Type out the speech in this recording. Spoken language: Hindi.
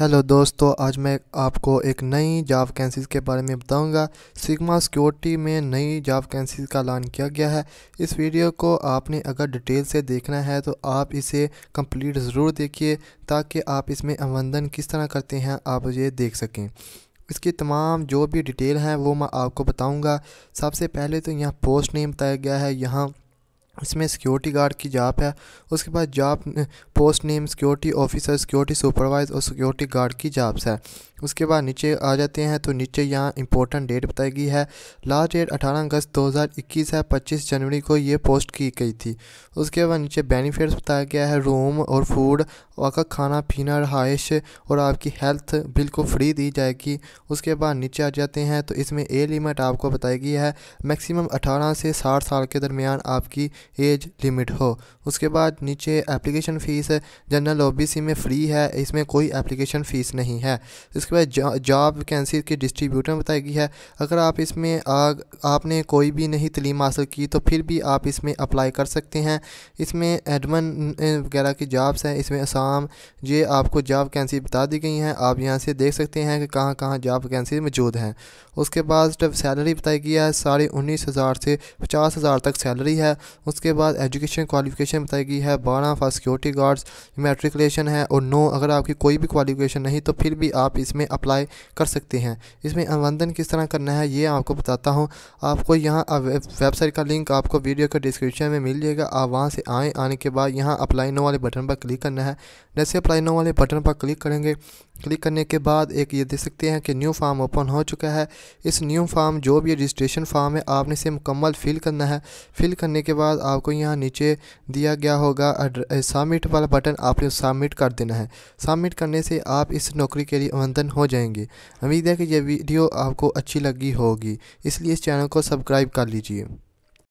हेलो दोस्तों आज मैं आपको एक नई जॉब कैंसिल के बारे में बताऊंगा सिग्मा सिक्योरिटी में नई जॉब कैंसिस का ऐलान किया गया है इस वीडियो को आपने अगर डिटेल से देखना है तो आप इसे कंप्लीट ज़रूर देखिए ताकि आप इसमें आवंदन किस तरह करते हैं आप ये देख सकें इसकी तमाम जो भी डिटेल हैं वो मैं आपको बताऊँगा सबसे पहले तो यहाँ पोस्ट नेम बताया गया है यहाँ इसमें सिक्योरिटी गार्ड की जॉब है उसके बाद job post name security officer security supervise और सिक्योरिटी गार्ड की जॉब्स है उसके बाद नीचे आ जाते हैं तो नीचे यहाँ इंपॉर्टेंट डेट बताई गई है लास्ट डेट 18 अगस्त 2021 है 25 जनवरी को ये पोस्ट की गई थी उसके बाद नीचे बेनिफिट्स बताया गया है रूम और फूड आपका खाना पीना रहाइश और आपकी हेल्थ बिल्कुल फ्री दी जाएगी उसके बाद नीचे आ जाते हैं तो इसमें ए लिमिट आपको बताई गई है मैक्सिमम 18 से 60 साल के दरमियान आपकी एज लिमिट हो उसके बाद नीचे एप्लीकेशन फ़ीस जनरल ओ में फ्री है इसमें कोई एप्लीकेशन फ़ीस नहीं है इस इसके बाद जॉब वैकेंसी के डिस्ट्रीब्यूटर में बताई गई है अगर आप इसमें आपने कोई भी नहीं तलीम हासिल की तो फिर भी आप इसमें अप्लाई कर सकते हैं इसमें एडमन वगैरह की जॉब्स हैं इसमें आसाम ये आपको जॉब वैकेंसी बता दी गई हैं आप यहाँ से देख सकते हैं कि कहाँ कहाँ जॉब वैकेंसी मौजूद हैं उसके बाद सैलरी बताई गई है साढ़े उन्नीस हज़ार से पचास हज़ार तक सैलरी है उसके बाद एजुकेशन क्वालिफिकेशन बताई गई है बारह फॉर सिक्योरिटी गार्ड्स मेट्रिकुलेशन है और नो अगर आपकी कोई भी क्वालिफिकेशन नहीं तो फिर भी आप इसमें इसमें अप्लाई कर सकते हैं इसमें अनुबंधन किस तरह करना है ये आपको बताता हूँ आपको यहाँ वेबसाइट का लिंक आपको वीडियो के डिस्क्रिप्शन में मिल जाएगा आप वहाँ से आएँ आने के बाद यहाँ अप्लाई नो वाले बटन पर क्लिक करना है जैसे अप्लाई नो वाले बटन पर क्लिक करेंगे क्लिक करने के बाद एक ये देख सकते हैं कि न्यू फॉर्म ओपन हो चुका है इस न्यू फार्म जो भी रजिस्ट्रेशन फार्म है आपने इसे मुकम्मल फ़िल करना है फ़िल करने के बाद आपको यहाँ नीचे दिया गया होगा सबमिट वाला बटन आपने सबमिट कर देना है सबमिट करने से आप इस नौकरी के लिए आमंत्रण हो जाएंगे उम्मीद है कि यह वीडियो आपको अच्छी लगी होगी इसलिए इस चैनल को सब्सक्राइब कर लीजिए